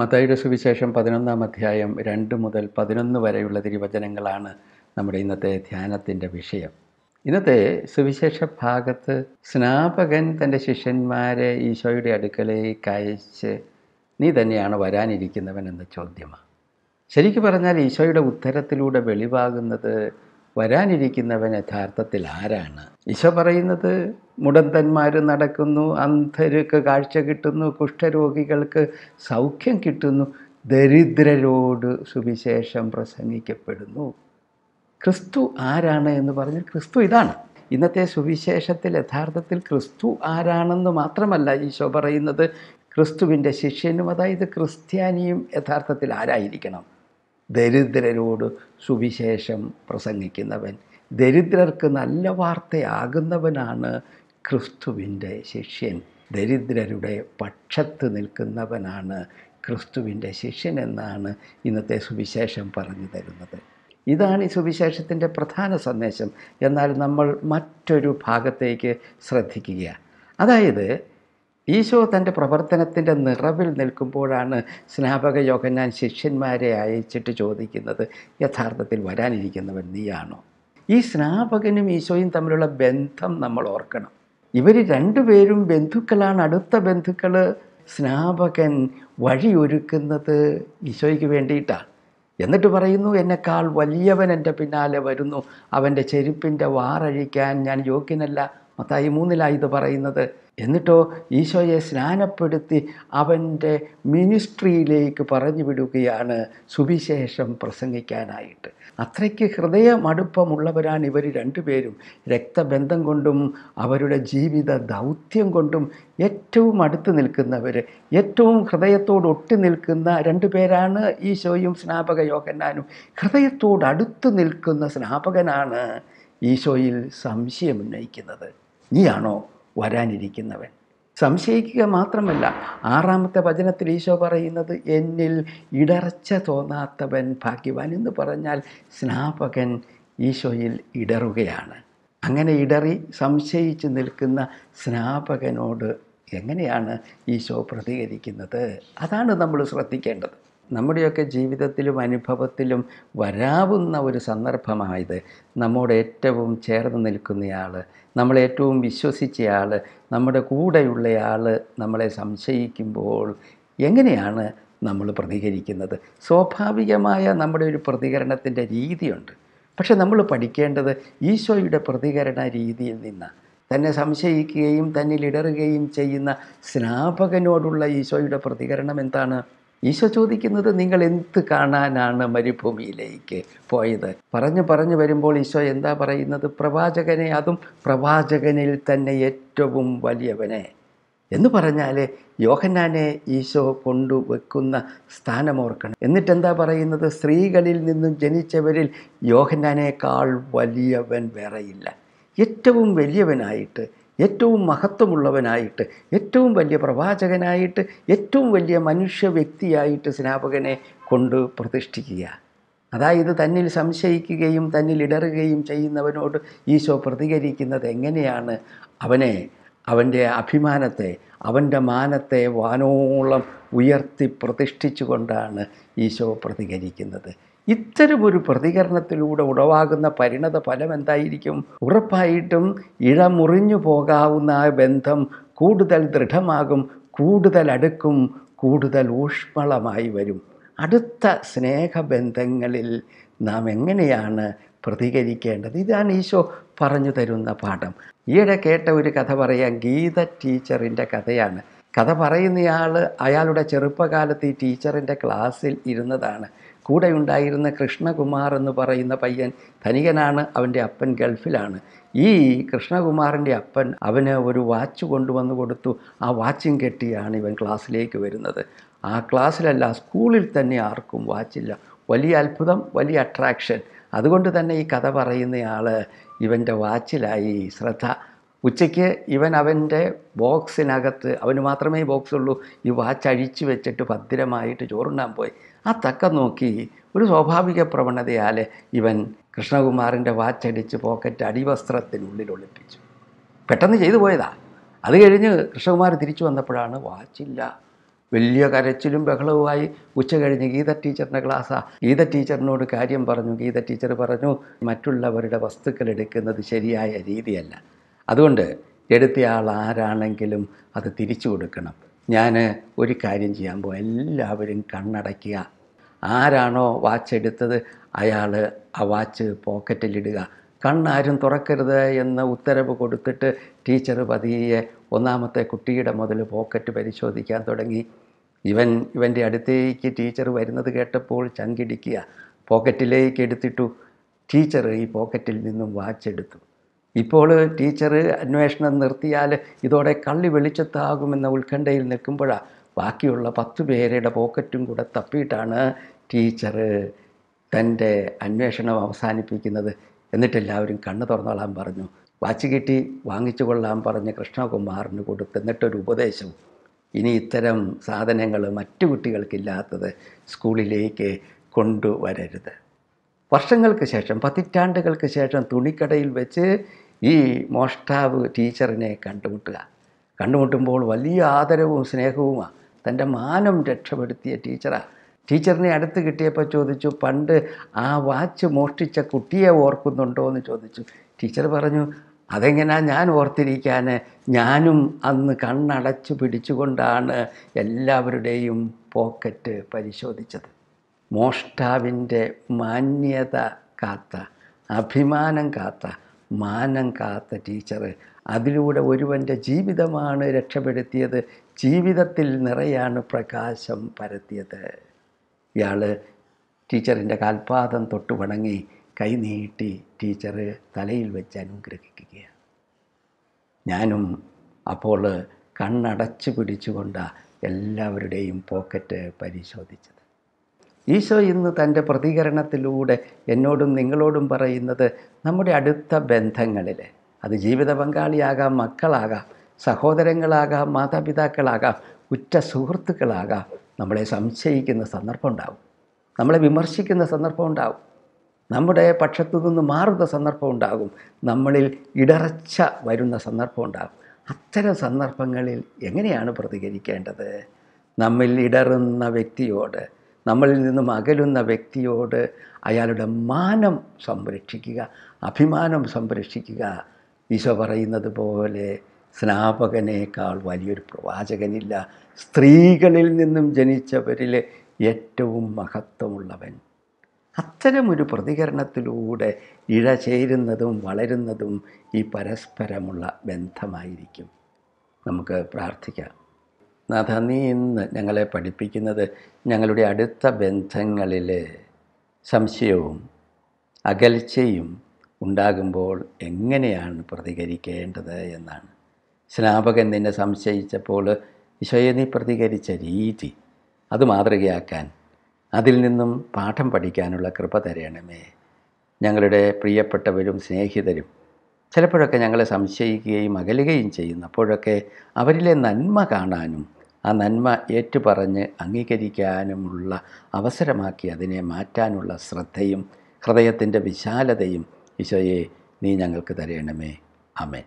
മത്തായിയുടെ സുവിശേഷം പതിനൊന്നാം അധ്യായം രണ്ട് മുതൽ പതിനൊന്ന് വരെയുള്ള തിരുവചനങ്ങളാണ് നമ്മുടെ ഇന്നത്തെ ധ്യാനത്തിൻ്റെ വിഷയം ഇന്നത്തെ സുവിശേഷ ഭാഗത്ത് സ്നാപകൻ തൻ്റെ ശിഷ്യന്മാരെ ഈശോയുടെ അടുക്കലേക്ക് അയച്ച് നീ തന്നെയാണ് വരാനിരിക്കുന്നവൻ എന്ന ചോദ്യമാണ് ശരിക്കു പറഞ്ഞാൽ ഈശോയുടെ ഉത്തരത്തിലൂടെ വെളിവാകുന്നത് വരാനിരിക്കുന്നവൻ യഥാർത്ഥത്തിൽ ആരാണ് ഈശോ പറയുന്നത് മുടന്തന്മാർ നടക്കുന്നു അന്ധർക്ക് കാഴ്ച കിട്ടുന്നു കുഷ്ഠരോഗികൾക്ക് സൗഖ്യം കിട്ടുന്നു ദരിദ്രരോട് സുവിശേഷം പ്രസംഗിക്കപ്പെടുന്നു ക്രിസ്തു ആരാണ് എന്ന് പറഞ്ഞാൽ ക്രിസ്തു ഇതാണ് ഇന്നത്തെ സുവിശേഷത്തിൽ യഥാർത്ഥത്തിൽ ക്രിസ്തു ആരാണെന്ന് മാത്രമല്ല ഈശോ പറയുന്നത് ക്രിസ്തുവിൻ്റെ ശിഷ്യനും അതായത് ക്രിസ്ത്യാനിയും യഥാർത്ഥത്തിൽ ആരായിരിക്കണം ദരിദ്രരോട് സുവിശേഷം പ്രസംഗിക്കുന്നവൻ ദരിദ്രർക്ക് നല്ല വാർത്തയാകുന്നവനാണ് ക്രിസ്തുവിൻ്റെ ശിഷ്യൻ ദരിദ്രരുടെ പക്ഷത്ത് നിൽക്കുന്നവനാണ് ക്രിസ്തുവിൻ്റെ ശിഷ്യൻ എന്നാണ് ഇന്നത്തെ സുവിശേഷം പറഞ്ഞു തരുന്നത് ഇതാണ് ഈ സുവിശേഷത്തിൻ്റെ പ്രധാന സന്ദേശം എന്നാൽ നമ്മൾ മറ്റൊരു ഭാഗത്തേക്ക് ശ്രദ്ധിക്കുക അതായത് ഈശോ തൻ്റെ പ്രവർത്തനത്തിൻ്റെ നിറവിൽ നിൽക്കുമ്പോഴാണ് സ്നാപക ഞാൻ ശിഷ്യന്മാരെ അയച്ചിട്ട് ചോദിക്കുന്നത് യഥാർത്ഥത്തിൽ വരാനിരിക്കുന്നവൻ നീയാണോ ഈ സ്നാപകനും ഈശോയും തമ്മിലുള്ള ബന്ധം നമ്മൾ ഓർക്കണം ഇവർ രണ്ടുപേരും ബന്ധുക്കളാണ് അടുത്ത ബന്ധുക്കൾ സ്നാപകൻ വഴിയൊരുക്കുന്നത് ഈശോയ്ക്ക് വേണ്ടിയിട്ടാണ് എന്നിട്ട് പറയുന്നു എന്നെക്കാൾ വലിയവൻ എൻ്റെ പിന്നാലെ വരുന്നു അവൻ്റെ ചെരുപ്പിൻ്റെ വാറഴിക്കാൻ ഞാൻ യോഗ്യനല്ല മത്തായി മൂന്നിലായി ഇത് പറയുന്നത് എന്നിട്ടോ ഈശോയെ സ്നാനപ്പെടുത്തി അവൻ്റെ മിനിസ്ട്രിയിലേക്ക് പറഞ്ഞു വിടുകയാണ് സുവിശേഷം പ്രസംഗിക്കാനായിട്ട് അത്രയ്ക്ക് ഹൃദയമടുപ്പമുള്ളവരാണ് ഇവർ രണ്ടുപേരും രക്തബന്ധം കൊണ്ടും അവരുടെ ജീവിത ദൗത്യം കൊണ്ടും ഏറ്റവും അടുത്ത് നിൽക്കുന്നവർ ഏറ്റവും ഹൃദയത്തോട് ഒട്ടി നിൽക്കുന്ന രണ്ടു പേരാണ് ഈശോയും സ്നാപക യോഹന്നാനും ഹൃദയത്തോട് അടുത്ത് നിൽക്കുന്ന സ്നാപകനാണ് ഈശോയിൽ സംശയം ഉന്നയിക്കുന്നത് നീയാണോ വരാനിരിക്കുന്നവൻ സംശയിക്കുക മാത്രമല്ല ആറാമത്തെ വചനത്തിൽ ഈശോ പറയുന്നത് എന്നിൽ ഇടർച്ച തോന്നാത്തവൻ ഭാഗ്യവാൻ എന്ന് പറഞ്ഞാൽ സ്നാപകൻ ഈശോയിൽ ഇടറുകയാണ് അങ്ങനെ ഇടറി സംശയിച്ച് നിൽക്കുന്ന സ്നാപകനോട് എങ്ങനെയാണ് ഈശോ പ്രതികരിക്കുന്നത് അതാണ് നമ്മൾ ശ്രദ്ധിക്കേണ്ടത് നമ്മുടെയൊക്കെ ജീവിതത്തിലും അനുഭവത്തിലും വരാവുന്ന ഒരു സന്ദർഭമായത് നമ്മോട് ഏറ്റവും ചേർന്ന് നിൽക്കുന്നയാൾ നമ്മളേറ്റവും വിശ്വസിച്ചയാൾ നമ്മുടെ കൂടെയുള്ളയാൾ നമ്മളെ സംശയിക്കുമ്പോൾ എങ്ങനെയാണ് നമ്മൾ പ്രതികരിക്കുന്നത് സ്വാഭാവികമായ നമ്മുടെ ഒരു പ്രതികരണത്തിൻ്റെ രീതിയുണ്ട് പക്ഷെ നമ്മൾ പഠിക്കേണ്ടത് ഈശോയുടെ പ്രതികരണ രീതിയിൽ നിന്നാണ് തന്നെ സംശയിക്കുകയും തന്നിലിടറുകയും ചെയ്യുന്ന സ്നാപകനോടുള്ള ഈശോയുടെ പ്രതികരണം എന്താണ് ഈശോ ചോദിക്കുന്നത് നിങ്ങൾ എന്ത് കാണാനാണ് മരുഭൂമിയിലേക്ക് പോയത് പറഞ്ഞു പറഞ്ഞു വരുമ്പോൾ ഈശോ എന്താ പറയുന്നത് പ്രവാചകനെ അതും പ്രവാചകനിൽ തന്നെ ഏറ്റവും വലിയവനെ എന്ന് പറഞ്ഞാൽ യോഹന്നാനെ ഈശോ കൊണ്ടുവെക്കുന്ന സ്ഥാനമോർക്കണം എന്നിട്ട് എന്താ പറയുന്നത് സ്ത്രീകളിൽ നിന്നും ജനിച്ചവരിൽ യോഹന്നാനേക്കാൾ വലിയവൻ വേറെയില്ല ഏറ്റവും വലിയവനായിട്ട് ഏറ്റവും മഹത്വമുള്ളവനായിട്ട് ഏറ്റവും വലിയ പ്രവാചകനായിട്ട് ഏറ്റവും വലിയ മനുഷ്യ വ്യക്തിയായിട്ട് സ്നാപകനെ കൊണ്ട് പ്രതിഷ്ഠിക്കുക അതായത് തന്നിൽ സംശയിക്കുകയും തന്നിൽ ഇടറുകയും ചെയ്യുന്നവനോട് ഈശോ പ്രതികരിക്കുന്നത് എങ്ങനെയാണ് അവനെ അവൻ്റെ അഭിമാനത്തെ അവൻ്റെ മാനത്തെ വാനോളം ഉയർത്തി പ്രതിഷ്ഠിച്ചുകൊണ്ടാണ് ഈശോ പ്രതികരിക്കുന്നത് ഇത്തരമൊരു പ്രതികരണത്തിലൂടെ ഉളവാകുന്ന പരിണത ഫലം എന്തായിരിക്കും ഉറപ്പായിട്ടും ഇഴമുറിഞ്ഞു പോകാവുന്ന ആ ബന്ധം കൂടുതൽ ദൃഢമാകും കൂടുതൽ അടുക്കും കൂടുതൽ ഊഷ്മളമായി വരും അടുത്ത സ്നേഹബന്ധങ്ങളിൽ നാം എങ്ങനെയാണ് പ്രതികരിക്കേണ്ടത് ഇതാണ് ഈശോ പറഞ്ഞു തരുന്ന പാഠം ഈയിടെ കേട്ട ഒരു കഥ പറയാം ഗീത ടീച്ചറിൻ്റെ കഥയാണ് കഥ പറയുന്നയാൾ അയാളുടെ ചെറുപ്പകാലത്ത് ഈ ടീച്ചറിൻ്റെ ക്ലാസ്സിൽ ഇരുന്നതാണ് കൂടെ ഉണ്ടായിരുന്ന കൃഷ്ണകുമാർ എന്ന് പറയുന്ന പയ്യൻ ധനികനാണ് അവൻ്റെ അപ്പൻ ഗൾഫിലാണ് ഈ കൃഷ്ണകുമാറിൻ്റെ അപ്പൻ അവന് ഒരു വാച്ച് കൊണ്ടുവന്ന് കൊടുത്തു ആ വാച്ചും കെട്ടിയാണ് ഇവൻ ക്ലാസ്സിലേക്ക് വരുന്നത് ആ ക്ലാസ്സിലല്ല സ്കൂളിൽ തന്നെ ആർക്കും വാച്ചില്ല വലിയ അത്ഭുതം വലിയ അട്രാക്ഷൻ അതുകൊണ്ട് തന്നെ ഈ കഥ പറയുന്നയാൾ ഇവൻ്റെ വാച്ചിലായി ശ്രദ്ധ ഉച്ചയ്ക്ക് ഇവൻ അവൻ്റെ ബോക്സിനകത്ത് അവന് മാത്രമേ ബോക്സുള്ളൂ ഈ വാച്ച് അഴിച്ചു വെച്ചിട്ട് ഭദ്രമായിട്ട് ചോറുണ്ടാൻ പോയി ആ തക്ക നോക്കി ഒരു സ്വാഭാവിക പ്രവണതയാൽ ഇവൻ കൃഷ്ണകുമാറിൻ്റെ വാച്ചടിച്ച് പോക്കറ്റ് അടിവസ്ത്രത്തിനുള്ളിൽ ഒളിപ്പിച്ചു പെട്ടെന്ന് ചെയ്തു പോയതാ അത് കഴിഞ്ഞ് കൃഷ്ണകുമാർ തിരിച്ചു വന്നപ്പോഴാണ് വാച്ചില്ല വലിയ കരച്ചിലും ബഹളവുമായി ഉച്ച കഴിഞ്ഞ് ഗീത ടീച്ചറിൻ്റെ ക്ലാസ്സാണ് ഗീത ടീച്ചറിനോട് കാര്യം പറഞ്ഞു ഗീത ടീച്ചർ പറഞ്ഞു മറ്റുള്ളവരുടെ വസ്തുക്കൾ എടുക്കുന്നത് ശരിയായ രീതിയല്ല അതുകൊണ്ട് എടുത്തയാൾ ആരാണെങ്കിലും അത് തിരിച്ചു കൊടുക്കണം ഞാൻ ഒരു കാര്യം ചെയ്യാൻ പോകും എല്ലാവരും കണ്ണടയ്ക്കുക ആരാണോ വാച്ച് എടുത്തത് അയാൾ ആ വാച്ച് പോക്കറ്റിലിടുക കണ്ണാരും തുറക്കരുത് എന്ന ഉത്തരവ് കൊടുത്തിട്ട് ടീച്ചർ പതിയെ ഒന്നാമത്തെ കുട്ടിയുടെ മുതൽ പോക്കറ്റ് പരിശോധിക്കാൻ തുടങ്ങി ഇവൻ ഇവൻ്റെ അടുത്തേക്ക് ടീച്ചർ വരുന്നത് കേട്ടപ്പോൾ ചങ്കിടിക്കുക പോക്കറ്റിലേക്ക് എടുത്തിട്ടു ടീച്ചർ ഈ പോക്കറ്റിൽ നിന്നും വാച്ച് എടുത്തു ഇപ്പോൾ ടീച്ചർ അന്വേഷണം നിർത്തിയാൽ ഇതോടെ കള്ളി വെളിച്ചത്താകുമെന്ന ഉത്കണ്ഠയിൽ നിൽക്കുമ്പോഴാണ് ബാക്കിയുള്ള പത്ത് പേരുടെ പോക്കറ്റും കൂടെ തപ്പിയിട്ടാണ് ടീച്ചർ തൻ്റെ അന്വേഷണം അവസാനിപ്പിക്കുന്നത് എന്നിട്ടെല്ലാവരും കണ്ണു തുറന്നോളാൻ പറഞ്ഞു വാച്ച് കിട്ടി വാങ്ങിച്ചു കൊള്ളാൻ പറഞ്ഞ് കൃഷ്ണകുമാറിന് എന്നിട്ടൊരു ഉപദേശം ഇനി ഇത്തരം സാധനങ്ങൾ മറ്റു കുട്ടികൾക്കില്ലാത്തത് സ്കൂളിലേക്ക് കൊണ്ടുവരരുത് വർഷങ്ങൾക്ക് ശേഷം പതിറ്റാണ്ടുകൾക്ക് ശേഷം തുണിക്കടയിൽ വെച്ച് ഈ മോഷ്ടാവ് ടീച്ചറിനെ കണ്ടുമുട്ടുക കണ്ടുമുട്ടുമ്പോൾ വലിയ ആദരവും സ്നേഹവുമാണ് തൻ്റെ മാനം രക്ഷപ്പെടുത്തിയ ടീച്ചറാണ് ടീച്ചറിനെ അടുത്ത് കിട്ടിയപ്പോൾ ചോദിച്ചു പണ്ട് ആ വാച്ച് മോഷ്ടിച്ച കുട്ടിയെ ഓർക്കുന്നുണ്ടോ എന്ന് ചോദിച്ചു ടീച്ചർ പറഞ്ഞു അതെങ്ങനെയാ ഞാൻ ഓർത്തിരിക്കാൻ ഞാനും അന്ന് കണ്ണടച്ചു പിടിച്ചുകൊണ്ടാണ് എല്ലാവരുടെയും പോക്കറ്റ് പരിശോധിച്ചത് മോഷ്ടാവിൻ്റെ മാന്യത കാത്ത അഭിമാനം കാത്ത മാനം കാത്ത ടീച്ചർ അതിലൂടെ ഒരുവൻ്റെ ജീവിതമാണ് രക്ഷപ്പെടുത്തിയത് ജീവിതത്തിൽ നിറയാണ് പ്രകാശം പരത്തിയത് ഇയാൾ ടീച്ചറിൻ്റെ കാൽപാദം തൊട്ട് വണങ്ങി കൈ നീട്ടി ടീച്ചർ തലയിൽ വെച്ച് അനുഗ്രഹിക്കുകയാണ് ഞാനും അപ്പോൾ കണ്ണടച്ചു പിടിച്ചുകൊണ്ട് എല്ലാവരുടെയും പോക്കറ്റ് പരിശോധിച്ചത് ഈശോ ഇന്ന് തൻ്റെ പ്രതികരണത്തിലൂടെ എന്നോടും നിങ്ങളോടും പറയുന്നത് നമ്മുടെ അടുത്ത ബന്ധങ്ങളിൽ അത് ജീവിത പങ്കാളിയാകാം മക്കളാകാം സഹോദരങ്ങളാകാം മാതാപിതാക്കളാകാം ഉറ്റ സുഹൃത്തുക്കളാകാം നമ്മളെ സംശയിക്കുന്ന സന്ദർഭം ഉണ്ടാവും നമ്മളെ വിമർശിക്കുന്ന സന്ദർഭം ഉണ്ടാവും നമ്മുടെ പക്ഷത്തു നിന്ന് മാറുന്ന സന്ദർഭം ഉണ്ടാകും നമ്മളിൽ ഇടറച്ച വരുന്ന സന്ദർഭം ഉണ്ടാകും അത്തരം സന്ദർഭങ്ങളിൽ എങ്ങനെയാണ് പ്രതികരിക്കേണ്ടത് നമ്മിൽ ഇടറുന്ന വ്യക്തിയോട് നമ്മളിൽ നിന്നും അകലുന്ന വ്യക്തിയോട് അയാളുടെ മാനം സംരക്ഷിക്കുക അഭിമാനം സംരക്ഷിക്കുക ഈശോ പറയുന്നത് പോലെ സ്നാപകനേക്കാൾ വലിയൊരു പ്രവാചകനില്ല സ്ത്രീകളിൽ നിന്നും ജനിച്ചവരിൽ ഏറ്റവും മഹത്വമുള്ളവൻ അത്തരമൊരു പ്രതികരണത്തിലൂടെ ഇഴ ചേരുന്നതും വളരുന്നതും ഈ പരസ്പരമുള്ള ബന്ധമായിരിക്കും നമുക്ക് പ്രാർത്ഥിക്കാം നാഥ നീ ഇന്ന് ഞങ്ങളെ പഠിപ്പിക്കുന്നത് ഞങ്ങളുടെ അടുത്ത ബന്ധങ്ങളിൽ സംശയവും അകൽച്ചയും ഉണ്ടാകുമ്പോൾ എങ്ങനെയാണ് പ്രതികരിക്കേണ്ടത് എന്നാണ് സ്നാപകൻ നിന്നെ സംശയിച്ചപ്പോൾ ഈശോയെ നീ പ്രതികരിച്ച രീതി അത് മാതൃകയാക്കാൻ അതിൽ നിന്നും പാഠം പഠിക്കാനുള്ള കൃപ തരണമേ ഞങ്ങളുടെ പ്രിയപ്പെട്ടവരും സ്നേഹിതരും ചിലപ്പോഴൊക്കെ ഞങ്ങളെ സംശയിക്കുകയും അകലുകയും ചെയ്യുന്നപ്പോഴൊക്കെ അപ്പോഴൊക്കെ അവരിലെ നന്മ കാണാനും ആ നന്മ ഏറ്റുപറഞ്ഞ് അംഗീകരിക്കാനുമുള്ള അവസരമാക്കി അതിനെ മാറ്റാനുള്ള ശ്രദ്ധയും ഹൃദയത്തിൻ്റെ വിശാലതയും ഈശോയെ നീ ഞങ്ങൾക്ക് തരയണമേ അമേ